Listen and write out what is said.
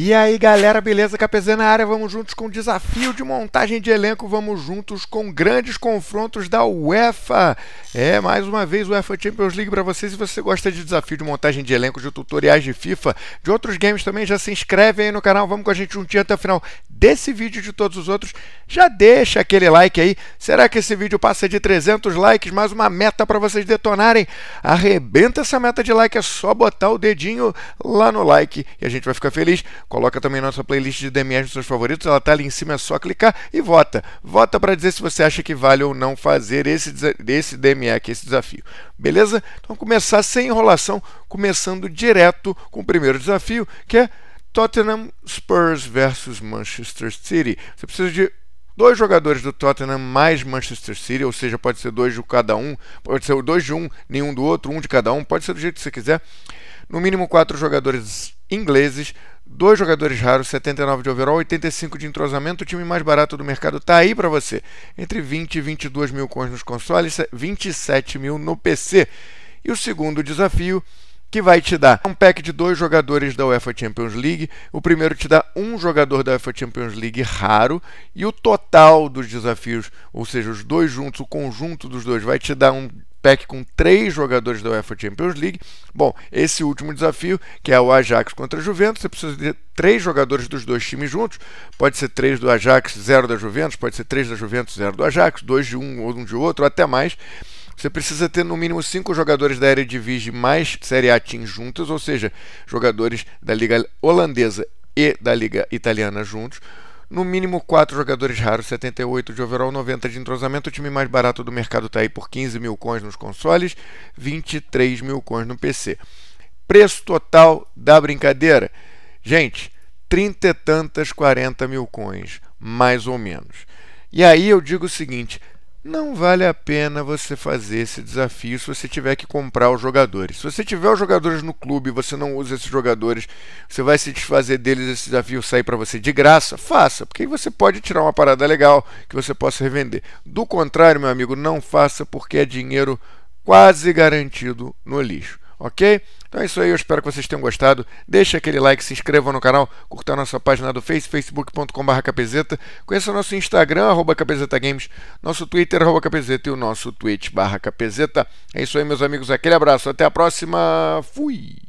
E aí galera, beleza? KPZ na área, vamos juntos com o desafio de montagem de elenco, vamos juntos com grandes confrontos da UEFA. É, mais uma vez UEFA Champions League para vocês. Se você gosta de desafio de montagem de elenco, de tutoriais de FIFA, de outros games também, já se inscreve aí no canal, vamos com a gente juntinho até o final desse vídeo e de todos os outros, já deixa aquele like aí. Será que esse vídeo passa de 300 likes? Mais uma meta para vocês detonarem. Arrebenta essa meta de like, é só botar o dedinho lá no like e a gente vai ficar feliz. Coloca também nossa playlist de DMs nos seus favoritos, ela tá ali em cima, é só clicar e vota. Vota para dizer se você acha que vale ou não fazer esse, esse DME aqui, esse desafio. Beleza? Então começar sem enrolação, começando direto com o primeiro desafio, que é Tottenham Spurs versus Manchester City. Você precisa de dois jogadores do Tottenham mais Manchester City, ou seja, pode ser dois de cada um, pode ser dois de um, nenhum do outro, um de cada um, pode ser do jeito que você quiser. No mínimo quatro jogadores ingleses, dois jogadores raros, 79 de overall, 85 de entrosamento, o time mais barato do mercado está aí para você. Entre 20 e 22 mil coins nos consoles, 27 mil no PC. E o segundo desafio que vai te dar um pack de dois jogadores da UEFA Champions League. O primeiro te dá um jogador da UEFA Champions League raro e o total dos desafios, ou seja, os dois juntos, o conjunto dos dois, vai te dar um pack com três jogadores da UEFA Champions League. Bom, esse último desafio, que é o Ajax contra a Juventus, você precisa de três jogadores dos dois times juntos. Pode ser três do Ajax, zero da Juventus, pode ser três da Juventus, zero do Ajax, dois de um ou um de outro, até mais. Você precisa ter no mínimo cinco jogadores da Eredivisie mais Série A Team juntos, ou seja, jogadores da Liga Holandesa e da Liga Italiana juntos. No mínimo 4 jogadores raros, 78 de overall, 90 de entrosamento. O time mais barato do mercado está aí por 15 mil coins nos consoles, 23 mil coins no PC. Preço total da brincadeira? Gente, 30 e tantas, 40 mil coins, mais ou menos. E aí eu digo o seguinte: não vale a pena você fazer esse desafio se você tiver que comprar os jogadores. Se você tiver os jogadores no clube e você não usa esses jogadores, você vai se desfazer deles, esse desafio sair para você de graça, faça, porque aí você pode tirar uma parada legal que você possa revender. Do contrário, meu amigo, não faça porque é dinheiro quase garantido no lixo, ok? Então é isso aí, eu espero que vocês tenham gostado. Deixe aquele like, se inscreva no canal, curta a nossa página do Face, facebook.com.br capezeta. Conheça o nosso Instagram, arroba capezetagames, nosso Twitter, arroba capezeta e o nosso Twitch, barra capezeta. É isso aí, meus amigos, aquele abraço, até a próxima, fui!